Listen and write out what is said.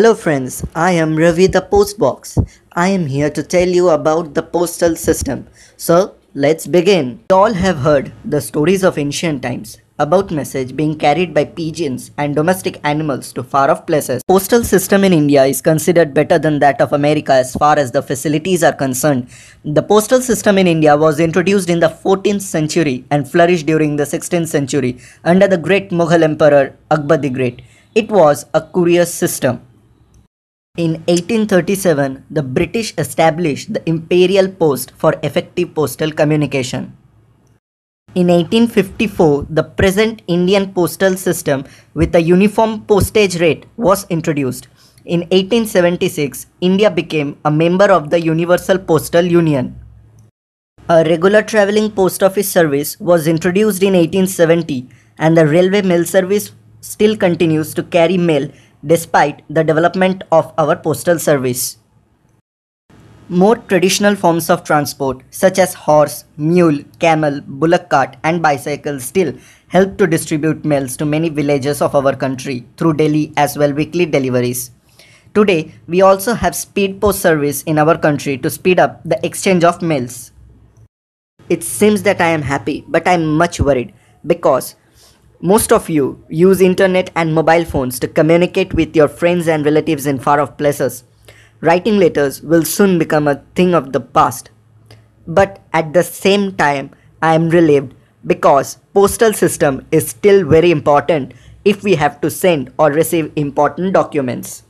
Hello friends, I am Ravi the Postbox. I am here to tell you about the postal system. So let's begin. You all have heard the stories of ancient times about message being carried by pigeons and domestic animals to far off places. Postal system in India is considered better than that of America as far as the facilities are concerned. The postal system in India was introduced in the 14th century and flourished during the 16th century under the great Mughal emperor Akbar the Great. It was a curious system in 1837, the British established the Imperial Post for effective postal communication. In 1854, the present Indian postal system with a uniform postage rate was introduced. In 1876, India became a member of the Universal Postal Union. A regular travelling post office service was introduced in 1870 and the railway mail service still continues to carry mail despite the development of our postal service. More traditional forms of transport such as horse, mule, camel, bullock cart and bicycle still help to distribute mails to many villages of our country through daily as well weekly deliveries. Today, we also have speed post service in our country to speed up the exchange of mails. It seems that I am happy, but I am much worried because most of you use internet and mobile phones to communicate with your friends and relatives in far off places. Writing letters will soon become a thing of the past. But at the same time, I am relieved because postal system is still very important if we have to send or receive important documents.